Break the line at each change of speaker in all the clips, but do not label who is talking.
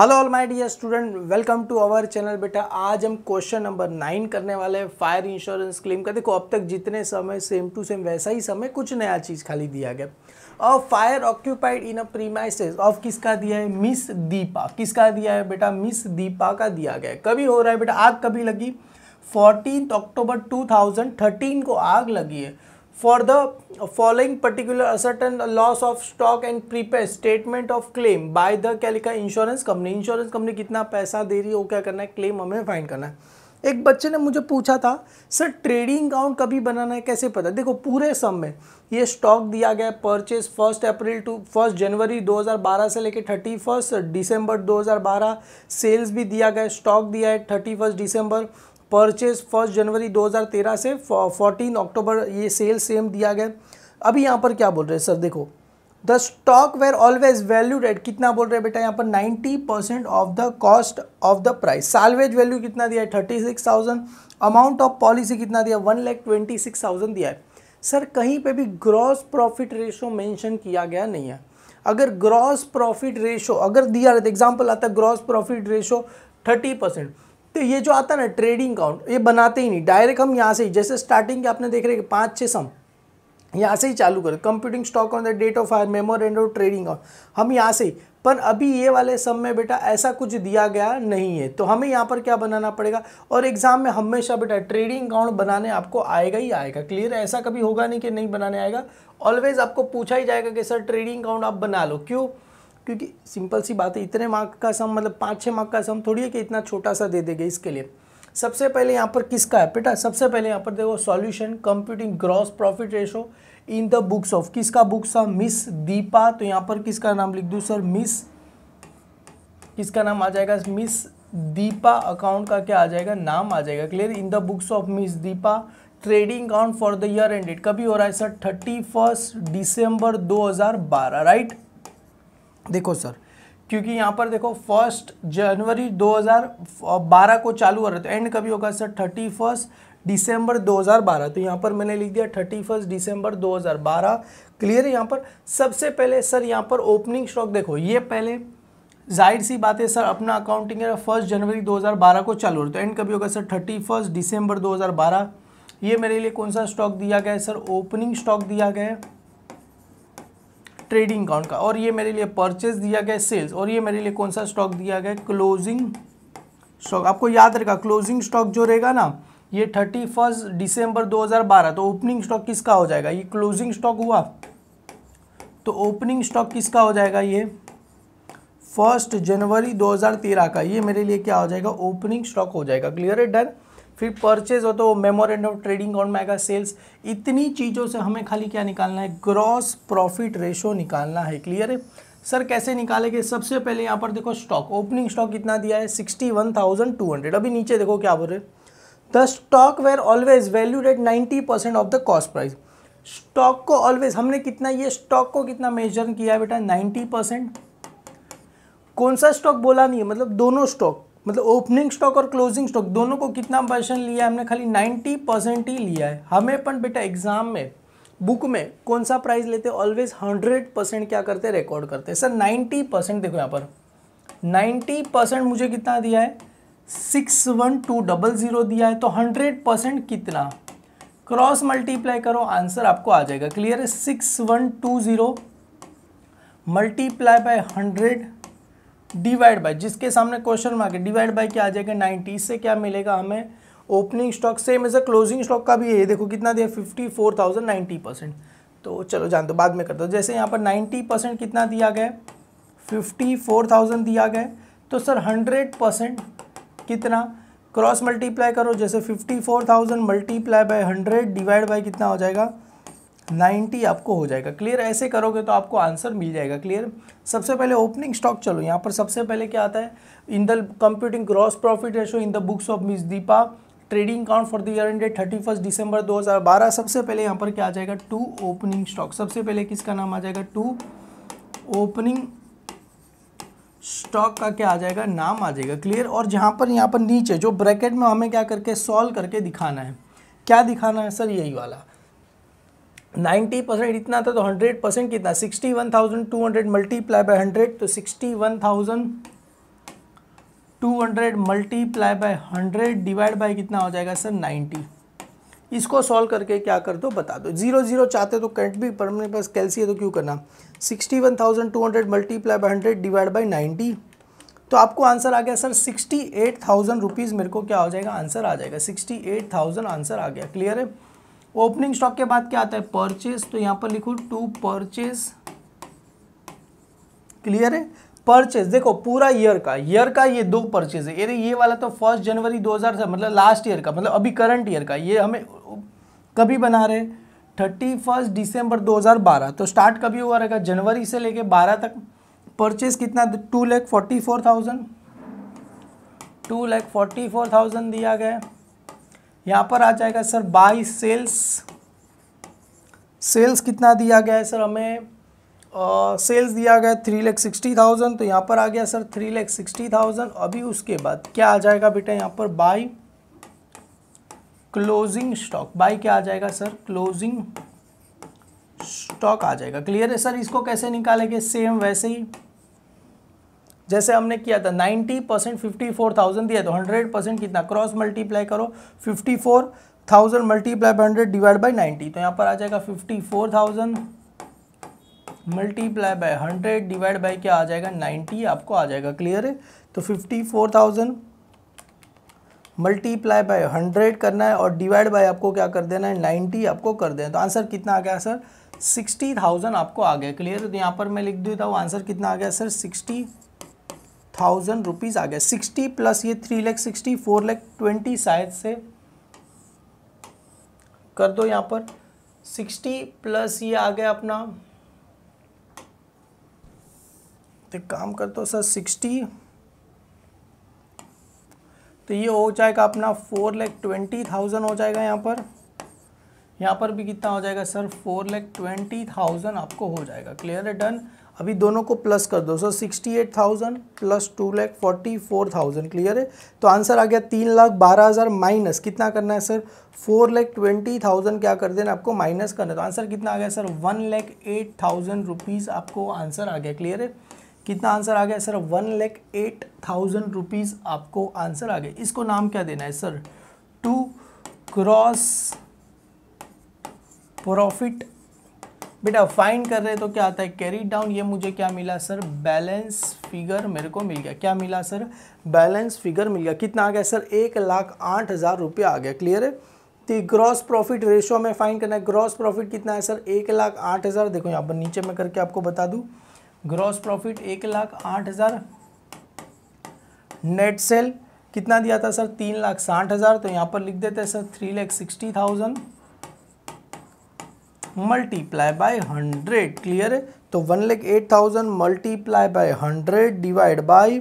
hello all my dear student welcome to our channel बेटा आज हम क्वेश्चन नंबर नाइन करने वाले हैं फायर इंश्योरेंस क्लेम का देखो अब तक जितने समय सेम टू सेम वैसा ही समय कुछ नया चीज़ खाली दिया गया और fire occupied in a premises of किसका दिया है मिस दीपा किसका दिया है बेटा मिस दीपा का दिया गया कभी हो रहा है बेटा आग कभी लगी फोर्टीन अक्टूबर टू को आग लगी है for the following particular certain loss of stock and prepay statement of claim by the क्या लिखा insurance company insurance company कितना पैसा दे रही है वो क्या करना है claim हमें find करना है एक बच्चे ने मुझे पूछा था सर ट्रेडिंग अकाउंट कभी बनाना है कैसे पता देखो पूरे सम में ये स्टॉक दिया गया है purchase first April to first January 2012 से लेकर थर्टी फर्स्ट दिसंबर 2012 सेल्स भी दिया गया है स्टॉक दिया है thirty first December purchase first January 2013 से 14 अक्टूबर ये सेल सेम दिया गया अभी यहाँ पर क्या बोल रहे हैं सर देखो the stock were always valued at कितना बोल रहे हैं बेटा यहाँ पर 90 percent of the cost of the price salvage value कितना दिया है thirty six thousand amount of policy कितना दिया one lakh twenty six thousand दिया है सर कहीं पे भी ग्रॉस प्रॉफिट रेशो मेंशन किया गया नहीं है अगर ग्रॉस प्रॉफिट रेशो अगर दिया एग्जाम्पल आता है gross profit ratio thirty percent तो ये जो आता है ना ट्रेडिंग अकाउंट ये बनाते ही नहीं डायरेक्ट हम यहाँ से ही जैसे स्टार्टिंग के आपने देख रहे पाँच छः सम यहाँ से ही चालू करें computing stock on the date of fire and of trading account हम यहाँ से ही पर अभी ये वाले सम में बेटा ऐसा कुछ दिया गया नहीं है तो हमें यहाँ पर क्या बनाना पड़ेगा और एग्ज़ाम में हमेशा बेटा ट्रेडिंग अकाउंट बनाने आपको आएगा ही आएगा क्लियर है ऐसा कभी होगा नहीं कि नहीं बनाने आएगा ऑलवेज आपको पूछा ही जाएगा कि सर ट्रेडिंग अकाउंट आप बना लो क्यों क्योंकि सिंपल सी बात है इतने मार्क का सम मतलब पाँच छः मार्क का सम थोड़ी है कि इतना छोटा सा दे देंगे इसके लिए सबसे पहले यहाँ पर किसका है बेटा सबसे पहले यहाँ पर देखो solution computing gross profit ratio in the books of किसका बुक्स था मिस दीपा तो यहाँ पर किसका नाम लिख दूँ सर मिस किसका नाम आ जाएगा मिस दीपा अकाउंट का क्या आ जाएगा नाम आ जाएगा clear in the books of Miss Deepa trading account for the year ended कभी हो रहा है सर थर्टी फर्स्ट डिसम्बर दो हज़ार बारह राइट देखो सर क्योंकि यहाँ पर देखो फर्स्ट जनवरी 2012 को चालू हो रहा है तो एंड कभी होगा सर थर्टी फर्स्ट दिसंबर 2012 तो यहाँ पर मैंने लिख दिया थर्टी फर्स्ट दिसंबर 2012 क्लियर है यहाँ पर सबसे पहले सर यहाँ पर ओपनिंग स्टॉक देखो ये पहले जाहिर सी बात है सर अपना अकाउंटिंग है फर्स्ट जनवरी 2012 को चालू हो रहा है तो एंड कभी होगा सर थर्टी फर्स्ट दिसंबर 2012 ये मेरे लिए कौन सा स्टॉक दिया गया है सर ओपनिंग स्टॉक दिया गया है ट्रेडिंग अकाउंट का और ये मेरे लिए परचेज दिया गया सेल्स और ये मेरे लिए कौन सा स्टॉक दिया गया क्लोजिंग स्टॉक आपको याद रहेगा क्लोजिंग स्टॉक जो रहेगा ना ये थर्टी फर्स्ट डिसम्बर दो हज़ार बारह तो ओपनिंग स्टॉक किसका हो जाएगा ये क्लोजिंग स्टॉक हुआ तो ओपनिंग स्टॉक किसका हो जाएगा ये फर्स्ट जनवरी दो हज़ार तेरह का ये मेरे लिए क्या हो जाएगा ओपनिंग स्टॉक हो जाएगा क्लियर है डन फिर परचेज हो तो मेमोरेंड ऑफ ट्रेडिंग ऑन आएगा सेल्स इतनी चीज़ों से हमें खाली क्या निकालना है ग्रॉस प्रॉफिट रेशो निकालना है क्लियर है सर कैसे निकालेंगे सबसे पहले यहाँ पर देखो स्टॉक ओपनिंग स्टॉक कितना दिया है sixty one thousand two hundred अभी नीचे देखो क्या बोल रहे the stock were always valued at ninety percent of the cost price stock को ऑलवेज हमने कितना ये स्टॉक को कितना मेजर किया है बेटा नाइन्टी परसेंट कौन सा स्टॉक बोला नहीं है मतलब दोनों स्टॉक मतलब ओपनिंग स्टॉक और क्लोजिंग स्टॉक दोनों को कितना परसेंट लिया है हमने खाली 90 परसेंट ही लिया है हमें अपन बेटा एग्जाम में बुक में कौन सा प्राइस लेते ऑलवेज 100 परसेंट क्या करते रिकॉर्ड करते सर 90 परसेंट देखो यहाँ पर 90 परसेंट मुझे कितना दिया है six one two double zero दिया है तो हंड्रेड परसेंट कितना क्रॉस मल्टीप्लाई करो आंसर आपको आ जाएगा क्लियर है six one two zero multiply by hundred divide by जिसके सामने क्वेश्चन मार्क है डिवाइड बाय क्या आ जाएगा नाइन्टी से क्या मिलेगा हमें opening stock same as a closing stock का भी है देखो कितना दिया fifty four thousand ninety percent तो चलो जान दो बाद में कर दो जैसे यहाँ पर नाइन्टी परसेंट कितना दिया गया फिफ्टी फोर थाउजेंड दिया गया तो सर हंड्रेड परसेंट कितना क्रॉस मल्टीप्लाई करो जैसे fifty four thousand multiply by hundred divide by कितना हो जाएगा 90 आपको हो जाएगा क्लियर ऐसे करोगे तो आपको आंसर मिल जाएगा क्लियर सबसे पहले ओपनिंग स्टॉक चलो यहाँ पर सबसे पहले क्या आता है in the computing gross profit ratio in the books of Miss Deepa trading account for the year date thirty first December दो हज़ार बारह सबसे पहले यहाँ पर क्या आ जाएगा टू ओपनिंग स्टॉक सबसे पहले किसका नाम आ जाएगा टू ओपनिंग स्टॉक का क्या आ जाएगा नाम आ जाएगा क्लियर और जहाँ पर यहाँ पर नीचे जो ब्रैकेट में हमें क्या करके सॉल्व करके दिखाना है क्या दिखाना है सर यही वाला 90 परसेंट इतना था तो 100 परसेंट कितना 61,200 मल्टीप्लाई बाय 100 तो 61,200 मल्टीप्लाई बाय 100 डिवाइड बाय कितना हो जाएगा सर 90 इसको सॉल्व करके क्या कर दो बता दो जीरो जीरो चाहते तो करंट भी पर मेरे पास कैलसी है तो क्यों करना 61,200 multiply by hundred divide by ninety तो आपको आंसर आ गया sir sixty eight thousand rupees मेरे को क्या हो जाएगा आंसर आ जाएगा सिक्सटी एट थाउजेंड आंसर आ गया क्लियर है ओपनिंग स्टॉक के बाद क्या आता है परचेस तो यहाँ पर लिखो टू परचेस क्लियर है परचेज देखो पूरा ईयर का ईयर का ये दो परचेज है अरे ये वाला तो फर्स्ट जनवरी 2000 से मतलब लास्ट ईयर का मतलब अभी करंट ईयर का ये हमें कभी बना रहे थर्टी फर्स्ट डिसम्बर दो तो स्टार्ट कभी हुआ रहेगा जनवरी से लेके बारह तक परचेज कितना two lakh forty four thousand two lakh forty four thousand दिया गया यहाँ पर आ जाएगा सर बाई सेल्स सेल्स कितना दिया गया है सर हमें सेल्स uh, दिया गया थ्री लैख सिक्सटी थाउजेंड तो यहाँ पर आ गया sir three lakh sixty thousand अभी उसके बाद क्या आ जाएगा बेटा यहाँ पर बाई क्लोजिंग स्टॉक बाई क्या आ जाएगा सर क्लोजिंग स्टॉक आ जाएगा क्लियर है सर इसको कैसे निकालेंगे सेम वैसे ही जैसे हमने किया था 90 परसेंट फिफ्टी फोर दिया तो 100 परसेंट कितना क्रॉस मल्टीप्लाई करो 54,000 thousand multiply by hundred divide by ninety तो यहाँ पर आ जाएगा 54,000 multiply by hundred divide by क्या आ जाएगा 90 आपको आ जाएगा क्लियर है तो 54,000 मल्टीप्लाई बाय हंड्रेड करना है और डिवाइड बाय आपको क्या कर देना है 90 आपको कर देना तो आंसर कितना आ गया सर 60,000 आपको आ गया क्लियर है तो यहाँ पर मैं लिख देता हूँ आंसर कितना आ गया सर सिक्सटी थाउजेंड रुपीज़ आ गया सिक्सटी प्लस ये three lakh sixty four lakh twenty शायद से कर दो यहां पर सिक्सटी प्लस ये आ गया अपना तो एक काम कर दो सर सिक्सटी तो ये हो जाएगा अपना फोर लैख ट्वेंटी थाउजेंड हो जाएगा यहाँ पर यहाँ पर भी कितना हो जाएगा sir four lakh twenty thousand आपको हो जाएगा क्लियर है डन अभी दोनों को प्लस कर दो so sixty eight thousand plus two lakh forty four thousand clear है तो आंसर आ गया तीन लाख बारह हज़ार माइनस कितना करना है sir four lakh twenty thousand क्या कर देना आपको माइनस करना है तो आंसर कितना आ गया sir one lakh eight thousand rupees आपको आंसर आ गया क्लियर है कितना आंसर आ गया sir one lakh eight thousand rupees आपको आंसर आ गया इसको नाम क्या देना है सर टू क्रॉस प्रॉफिट बेटा फाइंड कर रहे तो क्या आता है कैरी डाउन ये मुझे क्या मिला सर बैलेंस फिगर मेरे को मिल गया क्या मिला सर बैलेंस फिगर मिल गया कितना आ गया सर एक लाख आठ हज़ार रुपया आ गया क्लियर है तो ग्रॉस प्रॉफिट रेशो में फाइंड करना है ग्रॉस प्रॉफिट कितना है सर एक लाख आठ हज़ार देखो यहाँ पर नीचे में करके आपको बता दूँ ग्रॉस प्रॉफिट एक लाख आठ हज़ार नेट सेल कितना दिया था सर तीन लाख साठ हज़ार तो यहाँ पर लिख देते हैं sir three lakh sixty thousand multiply by hundred clear है तो one lakh eight thousand multiply by hundred divide by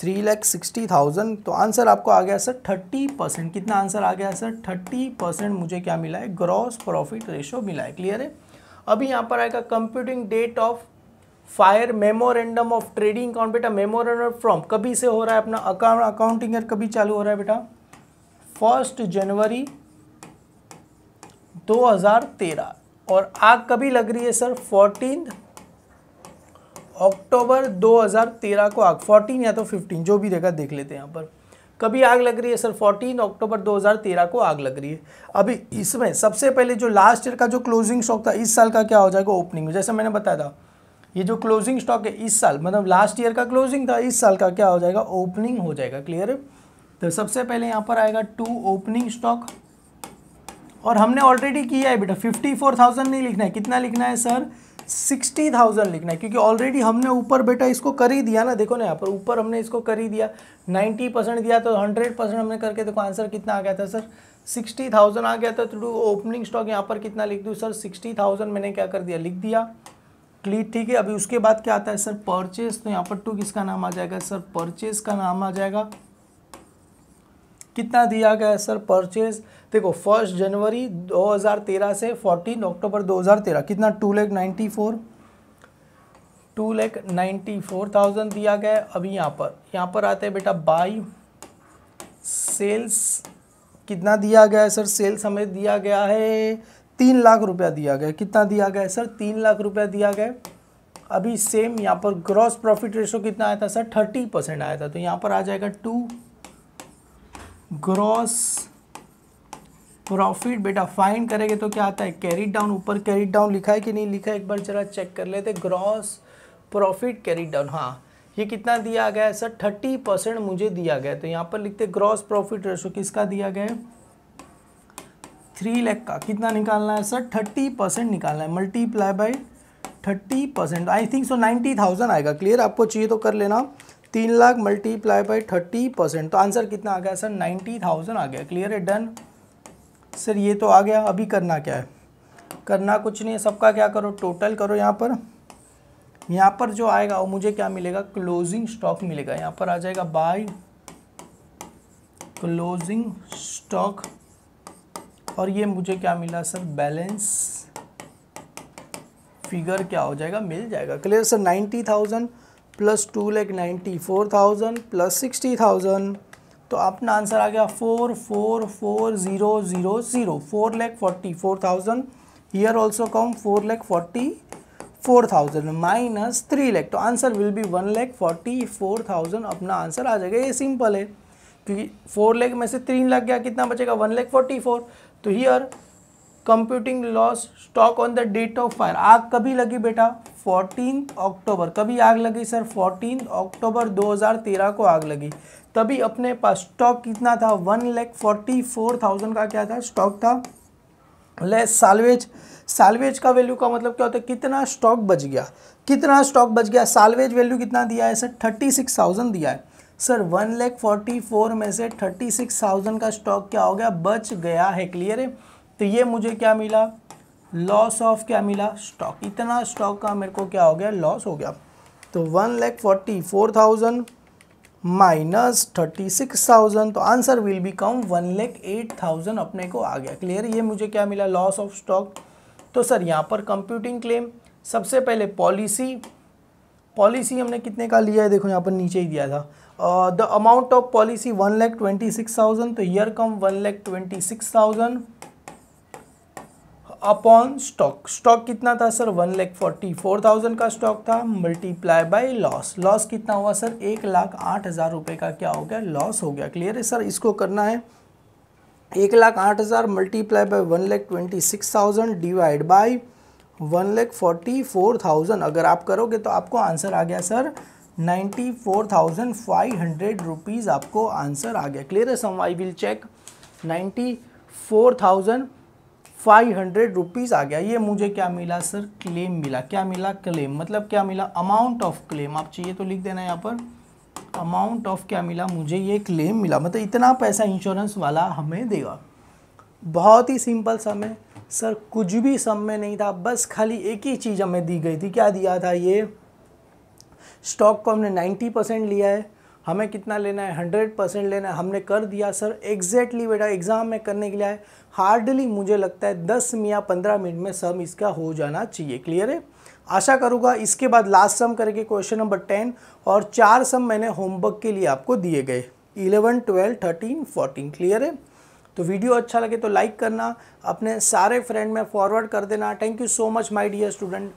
three lakh sixty thousand तो आंसर आपको आ गया सर थर्टी परसेंट कितना आंसर आ गया सर थर्टी परसेंट मुझे क्या मिला है ग्रॉस प्रॉफिट रेशो मिला है क्लियर है अभी यहाँ पर आएगा computing date of fire memorandum of trading account बेटा मेमोरेंडम फ्रॉम कभी से हो रहा है अपना अकाउंट अकाउंटिंग कभी चालू हो रहा है बेटा फर्स्ट जनवरी 2013 और आग कभी लग रही है सर फोर्टीन अक्टूबर 2013 को आग 14 या तो 15 जो भी देखा देख लेते हैं यहाँ पर कभी आग लग रही है सर 14 अक्टूबर 2013 को आग लग रही है अभी इसमें सबसे पहले जो लास्ट ईयर का जो क्लोजिंग स्टॉक था इस साल का क्या हो जाएगा ओपनिंग में जैसे मैंने बताया था ये जो क्लोजिंग स्टॉक है इस साल मतलब लास्ट ईयर का क्लोजिंग था इस साल का क्या हो जाएगा ओपनिंग हो जाएगा क्लियर तो सबसे पहले यहाँ पर आएगा टू ओपनिंग स्टॉक और हमने ऑलरेडी किया है बेटा फिफ्टी फोर थाउजेंड नहीं लिखना है कितना लिखना है सर सिक्सटी थाउजेंड लिखना है क्योंकि ऑलरेडी हमने ऊपर बेटा इसको कर ही दिया ना देखो ना यहाँ पर ऊपर हमने इसको कर ही दिया नाइन्टी परसेंट दिया तो हंड्रेड परसेंट हमने करके देखो आंसर कितना आ गया था सर सिक्सटी थाउजेंड आ गया था तो ओपनिंग स्टॉक यहाँ पर कितना लिख दूँ सर सिक्सटी थाउजेंड मैंने क्या कर दिया लिख दिया क्लीट ठीक है अभी उसके बाद क्या आता है सर परचेज तो यहाँ पर टू किसका नाम आ जाएगा सर परचेज का नाम आ जाएगा कितना दिया गया है सर परचेज देखो फर्स्ट जनवरी 2013 से 14 अक्टूबर 2013 कितना two lakh ninety four two lakh ninety four thousand दिया गया है अभी यहाँ पर यहाँ पर आते हैं बेटा बाई सेल्स कितना दिया गया है सर सेल्स हमें दिया गया है तीन लाख रुपया दिया गया कितना दिया गया है सर तीन लाख रुपया दिया गया अभी सेम यहाँ पर ग्रॉस प्रॉफिट रेशो कितना आया था सर थर्टी परसेंट आया था तो यहाँ पर आ जाएगा टू ग्रॉस प्रॉफिट बेटा फाइंड करेंगे तो क्या आता है कैरी डाउन ऊपर कैरी डाउन लिखा है कि नहीं लिखा है एक बार जरा चेक कर लेते ग्रॉस प्रॉफिट कैरी डाउन हाँ ये कितना दिया गया है सर थर्टी परसेंट मुझे दिया गया तो यहाँ पर लिखते ग्रॉस प्रॉफिट रेशो किसका दिया गया है थ्री लैख का कितना निकालना है सर थर्टी परसेंट निकालना है multiply by thirty percent I think so ninety thousand आएगा क्लियर आपको चाहिए तो कर लेना तीन lakh multiply by thirty percent तो आंसर कितना आ गया सर नाइन्टी थाउजेंड आ गया क्लियर है डन सर ये तो आ गया अभी करना क्या है करना कुछ नहीं है सबका क्या करो टोटल करो यहाँ पर यहाँ पर जो आएगा वो मुझे क्या मिलेगा क्लोजिंग स्टॉक मिलेगा यहाँ पर आ जाएगा बाय क्लोजिंग स्टॉक और ये मुझे क्या मिला सर बैलेंस फिगर क्या हो जाएगा मिल जाएगा clear sir ninety thousand plus two lakh ninety four thousand plus sixty thousand तो अपना आंसर आ गया four four four zero zero zero four lakh forty four thousand here also come four lakh forty four thousand minus three lakh तो answer will be one lakh forty four thousand अपना answer आ जाएगा ये simple है क्योंकि फोर लैख में से तीन लाख गया कितना बचेगा वन लैख फोर्टी फोर तो here computing loss stock on the date of fire आग कभी लगी बेटा फोर्टीन अक्टूबर कभी आग लगी सर फोर्टीन अक्टूबर 2013 को आग लगी तभी अपने पास स्टॉक कितना था one lakh forty four thousand का क्या था स्टॉक था लेस सालवेज सालवेज का वैल्यू का मतलब क्या होता है कितना स्टॉक बच गया कितना स्टॉक बच गया सालवेज वैल्यू कितना दिया है सर थर्टी सिक्स थाउजेंड दिया है sir one lakh forty four में से थर्टी सिक्स थाउजेंड का स्टॉक क्या हो गया बच गया है क्लियर है तो ये मुझे क्या मिला लॉस ऑफ क्या मिला स्टॉक इतना स्टॉक का मेरे को क्या हो गया लॉस हो गया तो one lakh forty four thousand minus thirty six thousand तो answer will be come one lakh eight thousand अपने को आ गया क्लियर ये मुझे क्या मिला लॉस ऑफ स्टॉक तो सर यहाँ पर कंप्यूटिंग क्लेम सबसे पहले पॉलिसी पॉलिसी हमने कितने का लिया है देखो यहाँ पर नीचे ही दिया था the amount of policy one lakh twenty six thousand तो here come one lakh twenty six thousand upon stock stock कितना था sir one lakh forty four thousand का स्टॉक था मल्टीप्लाई बाय लॉस लॉस कितना हुआ सर एक लाख आठ हज़ार रुपये का क्या हो गया लॉस हो गया क्लियर है सर इसको करना है एक लाख आठ हज़ार multiply by one lakh twenty six thousand divide by one lakh forty four thousand अगर आप करोगे तो आपको आंसर आ गया sir ninety four thousand five hundred rupees आपको आंसर आ गया क्लियर है some I will check ninety four thousand five hundred rupees आ गया ये मुझे क्या मिला सर क्लेम मिला क्या मिला क्लेम मतलब क्या मिला अमाउंट ऑफ क्लेम आप चाहिए तो लिख देना यहाँ पर अमाउंट ऑफ क्या मिला मुझे ये क्लेम मिला मतलब इतना पैसा इंश्योरेंस वाला हमें देगा बहुत ही सिंपल समय सर कुछ भी सम में नहीं था बस खाली एक ही चीज़ हमें दी गई थी क्या दिया था ये स्टॉक को हमने नाइन्टी परसेंट लिया है हमें कितना लेना है हंड्रेड परसेंट लेना है हमने कर दिया सर एग्जैक्टली बेटा एग्ज़ाम में करने के लिए आए हार्डली मुझे लगता है दस या पंद्रह मिनट में सम इसका हो जाना चाहिए क्लियर है आशा करूँगा इसके बाद लास्ट सम करके क्वेश्चन नंबर टेन और चार सम मैंने होमवर्क के लिए आपको दिए गए eleven twelve thirteen fourteen clear है तो वीडियो अच्छा लगे तो लाइक करना अपने सारे फ्रेंड में फॉरवर्ड कर देना thank you so much my dear student